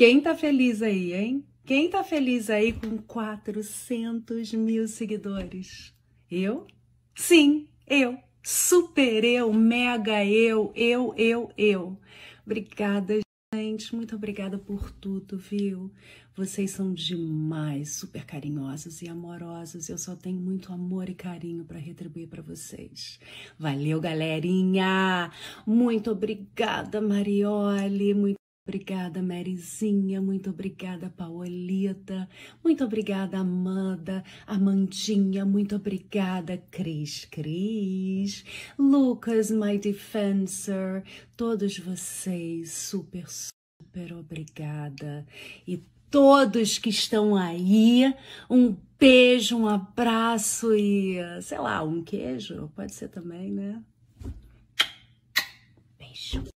Quem tá feliz aí, hein? Quem tá feliz aí com 400 mil seguidores? Eu? Sim, eu. Super eu, mega eu, eu, eu, eu. Obrigada, gente. Muito obrigada por tudo, viu? Vocês são demais, super carinhosos e amorosos. Eu só tenho muito amor e carinho para retribuir para vocês. Valeu, galerinha! Muito obrigada, Marioli. Muito Obrigada, Maryzinha. Muito obrigada, Paulita. Muito obrigada, Amanda. Amandinha. Muito obrigada, Cris. Cris. Lucas, my defensor. Todos vocês, super, super obrigada. E todos que estão aí, um beijo, um abraço e, sei lá, um queijo. Pode ser também, né? Beijo.